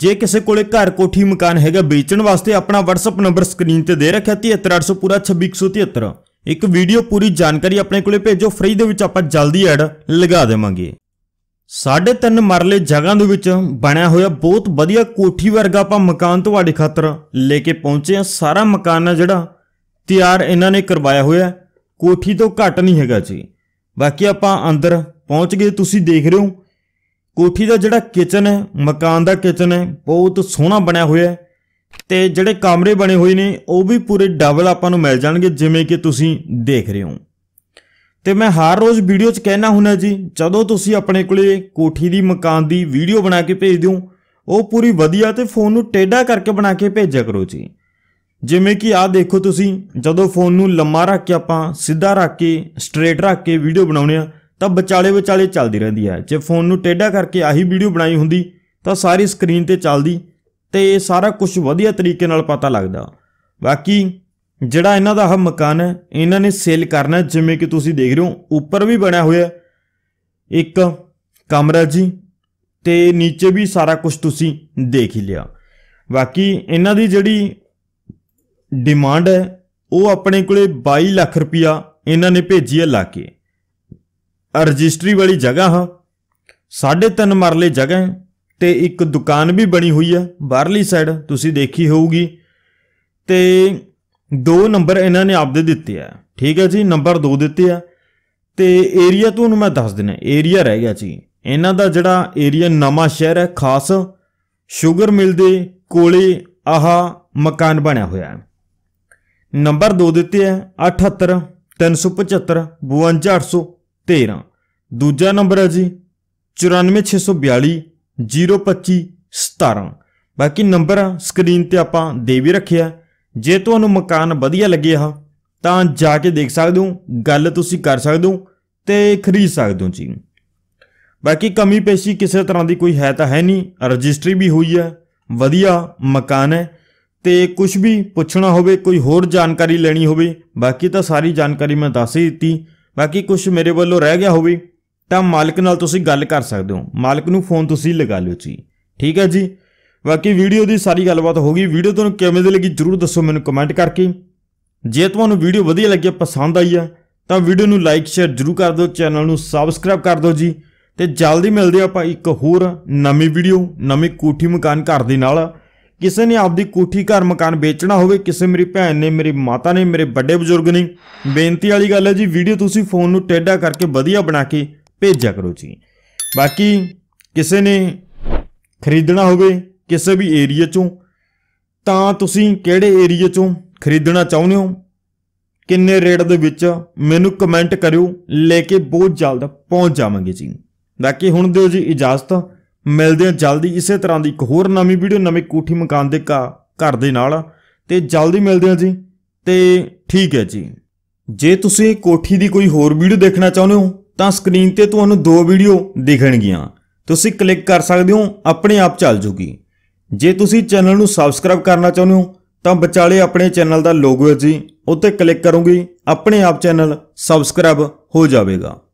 ਜੇ ਕਿਸੇ ਕੋਲੇ ਘਰ ਕੋਠੀ ਮਕਾਨ ਹੈਗਾ ਵੇਚਣ ਵਾਸਤੇ ਆਪਣਾ WhatsApp ਨੰਬਰ ਸਕਰੀਨ ਤੇ ਦੇ ਰੱਖਿਆ 73800 ਪੂਰਾ 2673 ਇੱਕ ਵੀਡੀਓ ਪੂਰੀ ਜਾਣਕਾਰੀ ਆਪਣੇ ਕੋਲੇ ਭੇਜੋ ਫ੍ਰੀ ਦੇ ਵਿੱਚ ਆਪਾਂ ਜਲਦੀ ਐਡ ਲਗਾ ਦੇਵਾਂਗੇ 3.5 ਮਰਲੇ ਜਗ੍ਹਾ ਦੇ ਵਿੱਚ ਬਣਿਆ ਹੋਇਆ ਬਹੁਤ ਵਧੀਆ ਕੋਠੀ ਵਰਗਾ ਆਪਾਂ ਮਕਾਨ ਤੁਹਾਡੇ ਖਾਤਰ ਲੈ ਕੇ ਪਹੁੰਚੇ ਆ ਸਾਰਾ ਮਕਾਨ ਆ ਜਿਹੜਾ ਤਿਆਰ ਇਹਨਾਂ ਨੇ ਕਰਵਾਇਆ ਹੋਇਆ ਕੋਠੀ ਤੋਂ ਘੱਟ ਨਹੀਂ ਹੈਗਾ ਜੀ ਬਾਕੀ ਆਪਾਂ ਅੰਦਰ ਪਹੁੰਚ ਗਏ ਤੁਸੀਂ ਦੇਖ ਰਹੇ ਹੋ ਕੋਠੀ ਦਾ ਜਿਹੜਾ ਕਿਚਨ ਹੈ ਮਕਾਨ ਦਾ ਕਿਚਨ ਹੈ ਬਹੁਤ ਸੋਹਣਾ ਬਣਿਆ ਹੋਇਆ ਹੈ ਤੇ ਜਿਹੜੇ ਕਮਰੇ ਬਣੇ ਹੋਏ ਨੇ ਉਹ ਵੀ ਪੂਰੇ ਡਬਲ ਆਪਾਂ ਨੂੰ ਮਿਲ ਜਾਣਗੇ ਜਿਵੇਂ ਕਿ ਤੁਸੀਂ ਦੇਖ ਰਹੇ ਹੋ ਤੇ ਮੈਂ ਹਰ ਰੋਜ਼ ਵੀਡੀਓ 'ਚ ਕਹਿਣਾ ਹੁੰਦਾ ਜੀ ਜਦੋਂ ਤੁਸੀਂ ਆਪਣੇ ਕੋਲੇ ਕੋਠੀ ਦੀ ਮਕਾਨ ਦੀ ਵੀਡੀਓ ਬਣਾ ਕੇ ਭੇਜ ਦਿਓ ਉਹ ਪੂਰੀ ਵਧੀਆ ਤੇ ਫੋਨ ਨੂੰ ਟੇਢਾ ਕਰਕੇ ਬਣਾ ਕੇ ਭੇਜਿਆ ਕਰੋ ਜੀ ਜਿਵੇਂ ਕਿ ਆਹ ਦੇਖੋ ਤੁਸੀਂ ਜਦੋਂ ਫੋਨ ਨੂੰ ਲੰਮਾ ਰੱਖ ਕੇ ਆਪਾਂ ਸਿੱਧਾ ਰੱਖ ਕੇ ਸਟ੍ਰੇਟ ਰੱਖ ਕੇ ਵੀਡੀਓ ਬਣਾਉਣੇ ਆ ਤਾਂ ਵਿਚਾਲੇ ਵਿਚਾਲੇ ਚੱਲਦੀ ਰਹਿੰਦੀ ਹੈ ਜੇ ਫੋਨ ਨੂੰ ਟੇਢਾ ਕਰਕੇ ਆਹੀ ਵੀਡੀਓ ਬਣਾਈ ਹੁੰਦੀ ਤਾਂ ਸਾਰੀ ਸਕਰੀਨ ਤੇ ਚੱਲਦੀ ਤੇ ਸਾਰਾ ਕੁਝ ਵਧੀਆ ਤਰੀਕੇ ਨਾਲ ਪਤਾ ਲੱਗਦਾ ਬਾਕੀ ਜਿਹੜਾ ਇਹਨਾਂ ਦਾ ਆਹ ਮਕਾਨ ਹੈ ਇਹਨਾਂ ਨੇ ਸੇਲ ਕਰਨਾ ਜਿਵੇਂ ਕਿ ਤੁਸੀਂ ਦੇਖ ਰਹੇ ਹੋ ਉੱਪਰ ਵੀ ਬਣਿਆ ਹੋਇਆ ਇੱਕ ਕਮਰਾ ਜੀ ਤੇ ਨੀਚੇ ਵੀ ਸਾਰਾ ਕੁਝ ਤੁਸੀਂ ਦੇਖ ਹੀ ਲਿਆ ਬਾਕੀ ਇਹਨਾਂ ਦੀ ਜਿਹੜੀ ਡਿਮਾਂਡ ਹੈ ਉਹ ਆਪਣੇ ਕੋਲੇ 22 ਲੱਖ ਰੁਪਇਆ ਇਹਨਾਂ ਨੇ ਭੇਜੀ ਹੈ ਲਾ ਕੇ ਰਜਿਸਟਰੀ ਵਾਲੀ ਜਗ੍ਹਾ ਹਾਂ ਤਿੰਨ ਮਰਲੇ ਜਗ੍ਹਾ ਹੈ ਤੇ ਇੱਕ ਦੁਕਾਨ ਵੀ ਬਣੀ ਹੋਈ ਹੈ ਬਾਹਰਲੀ ਸਾਈਡ ਤੁਸੀਂ ਦੇਖੀ ਹੋਊਗੀ ਤੇ ਦੋ ਨੰਬਰ ਇਹਨਾਂ ਨੇ ਆਪਦੇ ਦਿੱਤੇ ਆ ਠੀਕ ਹੈ ਜੀ ਨੰਬਰ 2 ਦਿੱਤੇ ਆ ਤੇ ਏਰੀਆ ਤੁਹਾਨੂੰ ਮੈਂ ਦੱਸ ਦਿੰਦਾ ਏਰੀਆ ਰਹਿ ਗਿਆ ਜੀ ਇਹਨਾਂ ਦਾ ਜਿਹੜਾ ਏਰੀਆ ਨਵਾਂ ਸ਼ਹਿਰ ਹੈ ਖਾਸ ਸ਼ੂਗਰ ਮਿਲ ਦੇ ਕੋਲੇ ਆਹ ਮਕਾਨ ਬਣਿਆ ਹੋਇਆ ਹੈ ਨੰਬਰ 2 ਦਿੱਤੇ ਆ 78 375 52800 13 ਦੂਜਾ ਨੰਬਰ ਹੈ ਜੀ 94642 ਬਾਕੀ ਨੰਬਰ ਸਕਰੀਨ ਤੇ ਆਪਾਂ ਦੇ ਵੀ ਰੱਖਿਆ ਜੇ ਤੁਹਾਨੂੰ ਮਕਾਨ ਵਧੀਆ ਲੱਗਿਆ ਤਾਂ ਜਾ ਕੇ ਦੇਖ ਸਕਦੇ ਹੋ ਗੱਲ ਤੁਸੀਂ ਕਰ ਸਕਦੇ ਹੋ ਤੇ ਖਰੀਦ ਸਕਦੇ ਹੋ ਜੀ ਬਾਕੀ ਕਮੀ ਪੇਸ਼ੀ ਕਿਸੇ ਤਰ੍ਹਾਂ ਦੀ ਕੋਈ ਹੈ ਤਾਂ ਹੈ ਨਹੀਂ ਰਜਿਸਟਰੀ ਵੀ ਹੋਈ ਹੈ ਵਧੀਆ ਮਕਾਨ ਹੈ ਤੇ ਕੁਝ ਵੀ ਪੁੱਛਣਾ ਹੋਵੇ ਕੋਈ ਹੋਰ ਜਾਣਕਾਰੀ ਲੈਣੀ ਹੋਵੇ ਬਾਕੀ ਤਾਂ ਸਾਰੀ ਜਾਣਕਾਰੀ ਮੈਂ ਦੱਸ ਹੀ ਦਿੱਤੀ ਬਾਕੀ ਕੁਝ ਮੇਰੇ ਵੱਲੋਂ ਰਹਿ ਗਿਆ ਹੋਵੇ ਤਾਂ ਮਾਲਕ ਨਾਲ ਤੁਸੀਂ ਗੱਲ ਕਰ ਸਕਦੇ ਹੋ ਮਾਲਕ ਨੂੰ ਫੋਨ ਤੁਸੀਂ ਲਗਾ ਲਿਓ ਜੀ ਠੀਕ ਹੈ ਜੀ ਬਾਕੀ ਵੀਡੀਓ ਦੀ ਸਾਰੀ ਗੱਲਬਾਤ ਹੋ ਗਈ ਵੀਡੀਓ ਤੁਹਾਨੂੰ ਕਿਵੇਂ ਦੀ ਲੱਗੀ ਜਰੂਰ ਦੱਸੋ ਮੈਨੂੰ ਕਮੈਂਟ ਕਰਕੇ ਜੇ ਤੁਹਾਨੂੰ ਵੀਡੀਓ ਵਧੀਆ ਲੱਗੀ ਪਸੰਦ ਆਈ ਆ ਤਾਂ ਵੀਡੀਓ ਨੂੰ ਲਾਈਕ ਸ਼ੇਅਰ ਜਰੂਰ ਕਰ ਦਿਓ ਚੈਨਲ ਨੂੰ ਸਬਸਕ੍ਰਾਈਬ ਕਰ ਦਿਓ ਜੀ ਤੇ ਜਲਦੀ ਮਿਲਦੇ ਆਪਾਂ ਇੱਕ ਹੋਰ ਨਵੀਂ ਵੀਡੀਓ ਨਵੇਂ ਕੋਠੀ ਮਕਾਨ ਘਰ ਦੇ ਨਾਲ ਕਿਸੇ ਨੇ ਆਪਦੀ ਕੋਠੀ ਘਰ ਮਕਾਨ ਵੇਚਣਾ ਹੋਵੇ ਕਿਸੇ ਮੇਰੀ ਭੈਣ ਨੇ ਮੇਰੀ ਮਾਤਾ ਨੇ ਮੇਰੇ ਵੱਡੇ ਬਜ਼ੁਰਗ ਨੇ ਬੇਨਤੀ ਵਾਲੀ ਗੱਲ ਹੈ ਜੀ ਵੀਡੀਓ ਤੁਸੀਂ ਫੋਨ ਨੂੰ ਟੇਡਾ ਕਰਕੇ ਵਧੀਆ ਬਣਾ ਕੇ ਭੇਜਿਆ ਕਰੋ ਜੀ ਬਾਕੀ ਕਿਸੇ ਨੇ ਖਰੀਦਣਾ ਹੋਵੇ ਕਿਸੇ ਵੀ ਏਰੀਆ ਚੋਂ ਤਾਂ ਤੁਸੀਂ ਕਿਹੜੇ ਏਰੀਆ ਚੋਂ ਖਰੀਦਣਾ ਚਾਹੁੰਦੇ ਹੋ ਕਿੰਨੇ ਰੇਟ ਦੇ ਵਿੱਚ ਮੈਨੂੰ ਕਮੈਂਟ ਕਰਿਓ ਲੈ ਕੇ ਬਹੁਤ ਜਲਦ ਪਹੁੰਚ ਜਾਵਾਂਗੇ ਜੀ ਬਾਕੀ ਹੁਣ ਦਿਓ ਜੀ ਇਜਾਜ਼ਤ ਮਿਲਦੇ ਹਾਂ ਜਲਦੀ ਇਸੇ ਤਰ੍ਹਾਂ ਦੀ ਇੱਕ ਹੋਰ ਨਵੀਂ ਵੀਡੀਓ ਨਵੇਂ ਕੋਠੀ ਮਕਾਨ ਦੇ ਘਰ ਦੇ ਨਾਲ ਤੇ ਜਲਦੀ ਮਿਲਦੇ ਹਾਂ ਜੀ ਤੇ ਠੀਕ ਹੈ ਜੀ ਜੇ ਤੁਸੀਂ ਕੋਠੀ ਦੀ ਕੋਈ ਹੋਰ ਵੀਡੀਓ ਦੇਖਣਾ ਚਾਹੁੰਦੇ ਹੋ ਤਾਂ ਸਕਰੀਨ ਤੇ ਤੁਹਾਨੂੰ ਦੋ ਵੀਡੀਓ ਦਿਖਣਗੀਆਂ ਤੁਸੀਂ ਕਲਿੱਕ ਕਰ ਸਕਦੇ ਹੋ ਆਪਣੇ ਆਪ ਚੱਲ ਜੂਗੀ ਜੇ ਤੁਸੀਂ ਚੈਨਲ ਨੂੰ ਸਬਸਕ੍ਰਾਈਬ ਕਰਨਾ ਚਾਹੁੰਦੇ ਹੋ ਤਾਂ ਵਿਚਾਲੇ ਆਪਣੇ ਚੈਨਲ ਦਾ ਲੋਗੋ ਹੈ ਜੀ ਉੱਤੇ ਕਲਿੱਕ ਕਰੋਗੇ ਆਪਣੇ ਆਪ ਚੈਨਲ ਸਬਸਕ੍ਰਾਈਬ ਹੋ ਜਾਵੇਗਾ